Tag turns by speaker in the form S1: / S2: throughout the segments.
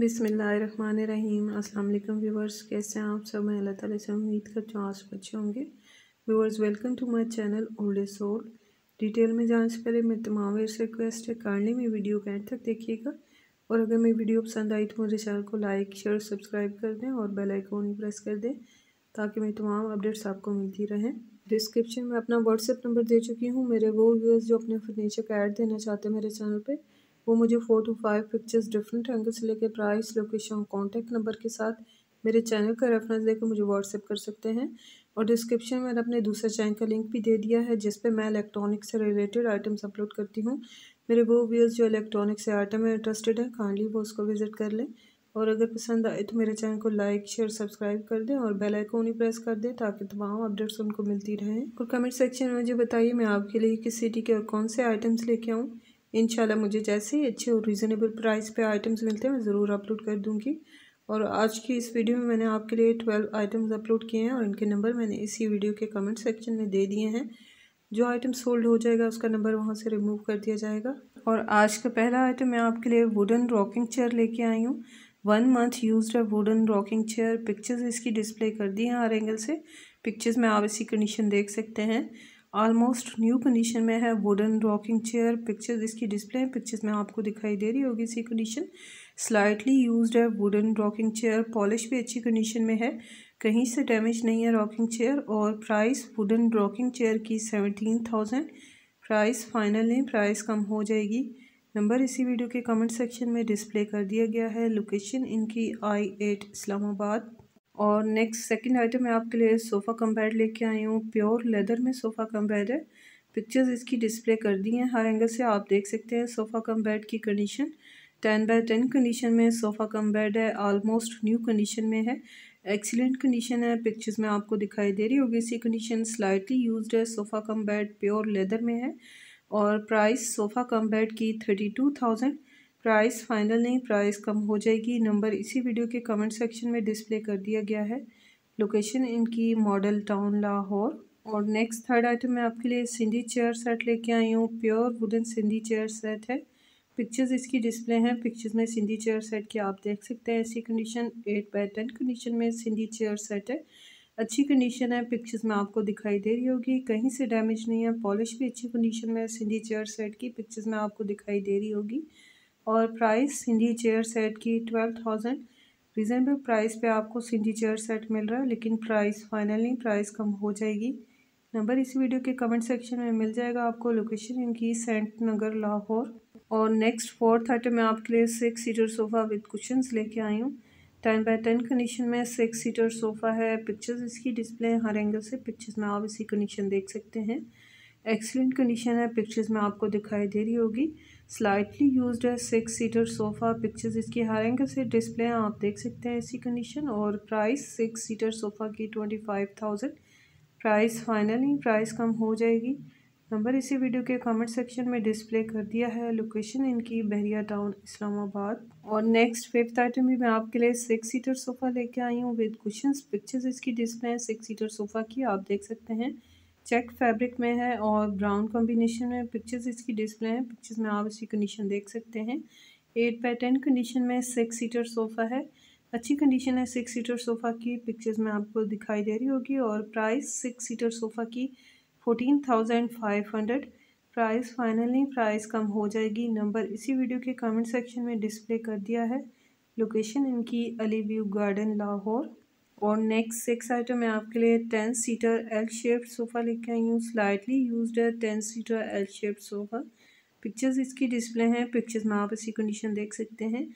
S1: बिसमीम अल्लाम व्यूवर्स कैसे हैं आप सब मैं अल्लाह ताली से उम्मीद कर हूँ आज बच्चे होंगे viewers welcome to my channel old soul detail में जाने से पहले मेरे तमाम से रिक्वेस्ट है काइंडली मेरी वीडियो के एंड तक देखिएगा और अगर मेरी वीडियो पसंद आई तो मेरे चैनल को लाइक शेयर सब्सक्राइब कर दें और बेल आइकॉन प्रेस कर दें ताकि मेरी तमाम अपडेट्स आपको मिलती रहें डिस्क्रिप्शन में अपना व्हाट्सएप नंबर दे चुकी हूँ मेरे वो व्यूअर्स जो अपने फर्नीचर का ऐड देना चाहते हैं मेरे चैनल पर वो मुझे four to five pictures different angle से लेकर प्राइस लोकेशन कॉन्टैक्ट नंबर के साथ मेरे चैनल का रेफरेंस देकर मुझे व्हाट्सएप कर सकते हैं और डिस्क्रिप्शन में मैंने अपने दूसरे चैनल का लिंक भी दे दिया है जिस पे मैं इलेक्ट्रॉनिक से रिलेटेड आइटम्स अपलोड करती हूँ मेरे वो व्यूअर्स जो इलेक्ट्रॉनिक से आइटम में इंटरेस्टेड हैं काइंडली वो उसको विज़िट कर लें और अगर पसंद आए तो मेरे चैनल को लाइक शेयर सब्सक्राइब कर दें और बेल ही प्रेस कर दें ताकि तमाम अपडेट्स उनको मिलती रहें और कमेंट सेक्शन में मुझे बताइए मैं आपके लिए किस सिटी के और कौन से आइटम्स लेके आऊँ इन मुझे जैसे ही अच्छे और रीज़नेबल प्राइस पे आइटम्स मिलते हैं मैं ज़रूर अपलोड कर दूँगी और आज की इस वीडियो में मैंने आपके लिए ट्वेल्व आइटम्स अपलोड किए हैं और इनके नंबर मैंने इसी वीडियो के कमेंट सेक्शन में दे दिए हैं जो आइटम सोल्ड हो जाएगा उसका नंबर वहाँ से रिमूव कर दिया जाएगा और आज का पहला आइटम मैं आपके लिए वुडन रॉकिंग चेयर लेके आई हूँ वन मंथ यूज है वुडन रॉकिंग चेयर पिक्चर्स इसकी डिस्प्ले कर दी हैं हर एंगल से पिक्चर्स में आप इसी कंडीशन देख सकते हैं ऑलमोस्ट न्यू कंडीशन में है वुडन रॉकिंग चेयर पिक्चर्स इसकी डिस्प्ले पिक्चर्स में आपको दिखाई दे रही होगी इसी कंडीशन स्लाइटली यूज है वुडन रॉकिंग चेयर पॉलिश भी अच्छी कंडीशन में है कहीं से डैमेज नहीं है रॉकिंग चेयर और प्राइस वुडन रॉकिंग चेयर की सेवनटीन थाउजेंड प्राइस फाइनल नहीं प्राइस कम हो जाएगी नंबर इसी वीडियो के कमेंट सेक्शन में डिस्प्ले कर दिया गया है लोकेशन इनकी आई एट इस्लामाबाद और नेक्स्ट सेकंड आइटम मैं आपके लिए सोफ़ा कंपेयर लेके आई हूँ प्योर लेदर में सोफ़ा कंपेयर है पिक्चर्स इसकी डिस्प्ले कर दी हैं हर एंगल से आप देख सकते हैं सोफ़ा कम बेड की condition ten by ten condition में सोफ़ा कम बेड है आलमोस्ट न्यू कंडीशन में है एक्सीलेंट कंडीशन है पिक्चर्स में आपको दिखाई दे रही होगी इसी कंडीशन स्लाइटली यूज है sofa cum bed pure leather में है और प्राइस सोफ़ा कम बेड की thirty two thousand price final नहीं प्राइस कम हो जाएगी नंबर इसी वीडियो के कमेंट सेक्शन में डिस्प्ले कर दिया गया है लोकेशन इनकी मॉडल टाउन लाहौर और नेक्स्ट थर्ड आइटम मैं आपके लिए सिंधी चेयर सेट लेके आई हूँ pure wooden Sindhi chair set है पिक्चर्स इसकी डिस्प्ले हैं पिक्चर्स में सिंधी चेयर सेट की आप देख सकते हैं ऐसी condition eight by ten condition में सिंधी चेयर सेट है अच्छी कंडीशन है पिक्चर्स में आपको दिखाई दे रही होगी कहीं से डैमेज नहीं है पॉलिश भी अच्छी कंडीशन में सिंधी चेयर सेट की पिक्चर्स में आपको दिखाई दे रही होगी और प्राइस सिंधी चेयर सेट की ट्वेल्व थाउजेंड रिजनेबल प्राइस पे आपको सिंधी चेयर सेट मिल रहा है लेकिन प्राइस फाइनल नहीं प्राइस कम हो जाएगी नंबर इस वीडियो के कमेंट सेक्शन में मिल जाएगा आपको लोकेशन इनकी सेंट नगर लाहौर और नेक्स्ट फोर्थ थर्टी में आपके लिए six seater sofa with cushion लेके आई हूँ टेन बाई टेन कंडीशन में सिक्स सीटर सोफ़ा है पिक्चर्स इसकी डिस्प्ले हर एंगल से पिक्चर्स में आप इसी कंडीशन देख सकते हैं एक्सीलेंट कंडीशन है पिक्चर्स में आपको दिखाई दे रही होगी स्लाइटली यूज्ड है सिक्स सीटर सोफ़ा पिक्चर्स इसकी हर एंगल से डिस्प्ले हैं आप देख सकते हैं ऐसी कंडीशन और प्राइस सिक्स सीटर सोफ़ा की twenty five thousand price finally price कम हो जाएगी नंबर इसी वीडियो के कमेंट सेक्शन में डिस्प्ले कर दिया है लोकेशन इनकी बहरिया टाउन इस्लामाबाद और नेक्स्ट फिफ्थ आइटम भी मैं आपके लिए सिक्स सीटर सोफ़ा लेके आई हूँ विद कुशन पिक्चर्स इसकी डिस्प्ले है सिक्स सीटर सोफ़ा की आप देख सकते हैं चेक फैब्रिक में है और ब्राउन कॉम्बिनेशन में पिक्चर्स इसकी डिस्प्ले हैं पिक्चर्स में आप इसकी कंडीशन देख सकते हैं एट बाई टेन कंडीशन में सिक्स सीटर सोफ़ा है अच्छी कंडीशन है सिक्स सीटर सोफ़ा की पिक्चर्स में आपको दिखाई दे रही होगी और प्राइस सिक्स सीटर सोफ़ा की fourteen thousand five hundred price finally price कम हो जाएगी नंबर इसी वीडियो के कमेंट सेक्शन में डिस्प्ले कर दिया है लोकेशन इनकी अली व्यू गार्डन लाहौर और नेक्स्ट सिक्स आइटम मैं आपके लिए ten seater L shape sofa लेके आई हूँ स्लाइटली यूज है ten seater L shape sofa pictures इसकी डिस्प्ले हैं पिक्चर्स में आप इसकी कंडीशन देख सकते हैं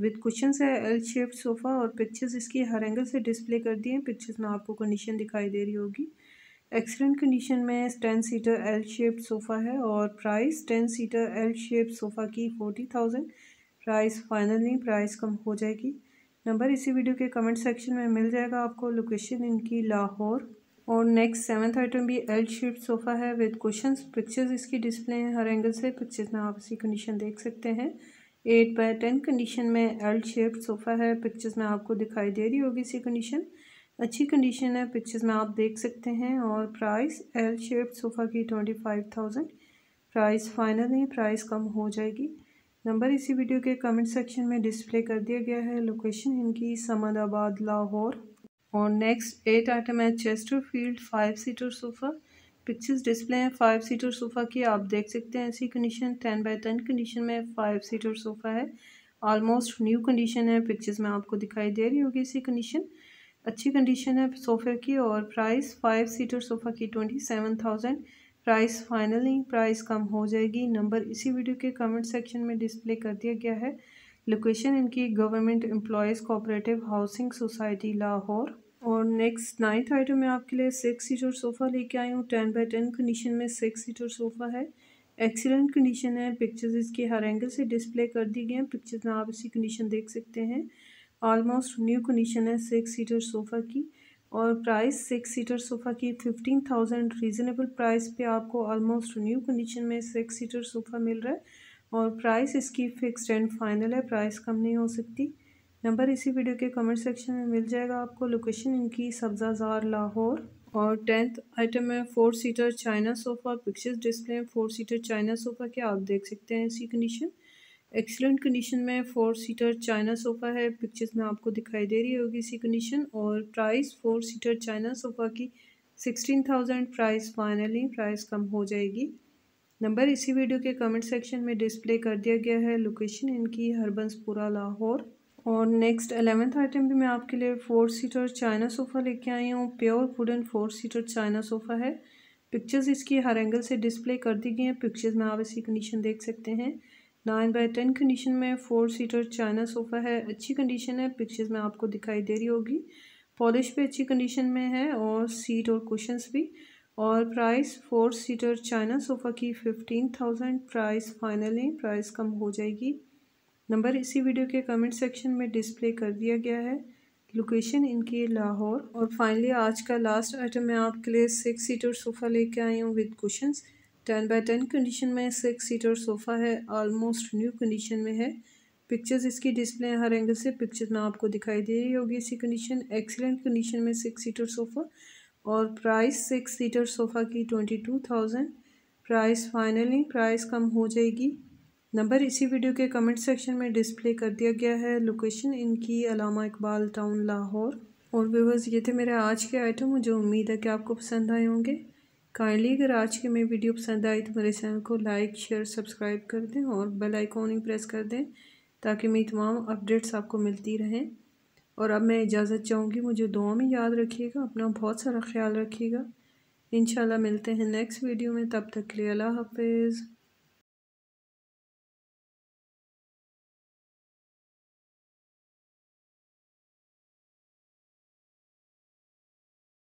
S1: विद क्वेश्चन है एल शेप सोफ़ा और पिक्चर्स इसकी हर एंगल से डिस्प्ले कर दिए हैं पिक्चर्स में आपको कंडीशन दिखाई दे रही होगी एक्सलेंट कंडीशन में ten seater L shape sofa है और price ten seater L shape sofa की forty thousand price finally price कम हो जाएगी नंबर इसी वीडियो के कमेंट सेक्शन में मिल जाएगा आपको लोकेशन इनकी लाहौर और नेक्स्ट सेवन्थ आइटम भी एल शेप सोफ़ा है विद क्वेश्चन पिक्चर्स इसकी डिस्प्ले हैं हर एंगल से पिक्चर्स में आप इसी कंडीशन देख सकते हैं एट बाय टेन कंडीशन में एल शेप सोफ़ा है पिक्चर्स में आपको दिखाई दे रही होगी इसी कंडीशन अच्छी कंडीशन है पिक्चर्स में आप देख सकते हैं और प्राइस एल शेप सोफ़ा की twenty five thousand price final नहीं प्राइस कम हो जाएगी नंबर इसी वीडियो के कमेंट सेक्शन में डिस्प्ले कर दिया गया है लोकेशन इनकी समदाबाद लाहौर और नेक्स्ट एट आइटम है Chesterfield five seater sofa pictures display हैं फाइव सीटर सोफ़ा की आप देख सकते हैं ऐसी condition ten by ten condition में फाइव सीटर सोफ़ा है ऑलमोस्ट न्यू कंडीशन है पिक्चर्स में आपको दिखाई दे रही होगी इसी कंडीशन अच्छी कंडीशन है सोफ़े की और प्राइस फाइव सीटर सोफ़ा की twenty seven thousand price finally price कम हो जाएगी नंबर इसी वीडियो के कमेंट सेक्शन में डिस्प्ले कर दिया गया है लोकेशन इनकी government employees cooperative housing society Lahore और नेक्स्ट नाइन्थ आइटम में आपके लिए सिक्स सीटर सोफ़ा लेके आई हूँ टेन बाई टेन कंडीशन में सिक्स सीटर सोफ़ा है एक्सीलेंट कंडीशन है पिक्चर्स इसके हर एंगल से डिस्प्ले कर दी गई हैं पिक्चर्स में आप इसी कंडीशन देख सकते हैं ऑलमोस्ट न्यू कंडीशन है सिक्स सीटर सोफ़ा की और प्राइस सिक्स सीटर सोफ़ा की फिफ्टीन थाउजेंड रीज़नेबल प्राइस पे आपको ऑलमोस्ट न्यू कंडीशन में सिक्स सीटर सोफ़ा मिल रहा है और प्राइस इसकी फ़िक्स्ड एंड फाइनल है प्राइस कम नहीं हो सकती नंबर इसी वीडियो के कमेंट सेक्शन में मिल जाएगा आपको लोकेशन इनकी सब्ज़ाजार लाहौर और टेंथ आइटम है four seater China sofa pictures display four seater China sofa के आप देख सकते हैं इसी कंडीशन एक्सलेंट कंडीशन में फोर सीटर चाइना सोफ़ा है पिक्चर्स में आपको दिखाई दे रही होगी इसी कंडीशन और price four seater China sofa की sixteen thousand price finally price कम हो जाएगी नंबर इसी वीडियो के कमेंट सेक्शन में डिस्प्ले कर दिया गया है लोकेशन इनकी हरबंसपुरा लाहौर और नेक्स्ट अलेवेंथ आइटम भी मैं आपके लिए फोर सीटर चाइना सोफ़ा लेके आई हूँ pure wooden four seater China sofa है पिक्चर्स इसकी हर एंगल से डिस्प्ले कर दी गई हैं पिक्चर्स में आप इसी कंडीशन देख सकते हैं नाइन बाय टेन कंडीशन में फोर सीटर चाइना सोफ़ा है अच्छी कंडीशन है पिक्चर्स में आपको दिखाई दे रही होगी पॉलिश भी अच्छी कंडीशन में है और सीट और कुशंस भी और price four seater China sofa की फिफ्टीन थाउजेंड प्राइस फाइनल है प्राइस कम हो जाएगी नंबर इसी वीडियो के कमेंट सेक्शन में डिस्प्ले कर दिया गया है लोकेशन इनकी लाहौर और फाइनली आज का लास्ट आइटम मैं आपके लिए सिक्स सीटर सोफ़ा लेके आई हूँ with cushions ten by ten condition में सिक्स सीटर सोफ़ा है ऑलमोस्ट न्यू कंडीशन में है पिक्चर्स इसकी डिस्प्ले हर एंगल से पिक्चर्स में आपको दिखाई दे रही होगी इसी कंडीशन एक्सीलेंट कंडीशन में सिक्स सीटर सोफ़ा और प्राइस सिक्स सीटर सोफ़ा की twenty two thousand price finally price कम हो जाएगी नंबर इसी वीडियो के कमेंट सेक्शन में डिस्प्ले कर दिया गया है लोकेशन इनकी अलामा इकबाल टाउन लाहौर और व्यूवर्स ये थे मेरे आज के आइटम मुझे उम्मीद है कि आपको पसंद आए होंगे काइंडली अगर आज की मेरी वीडियो पसंद आई तो मेरे चैनल को लाइक शेयर सब्सक्राइब कर दें और बेल आइकॉन ही प्रेस कर दें ताकि मेरी तमाम अपडेट्स आपको मिलती रहें और अब मैं इजाज़त चाहूँगी मुझे दुआ में याद रखिएगा अपना बहुत सारा ख्याल रखिएगा इन मिलते हैं नेक्स्ट वीडियो में तब तक के लिए अल्लाह हाफिज़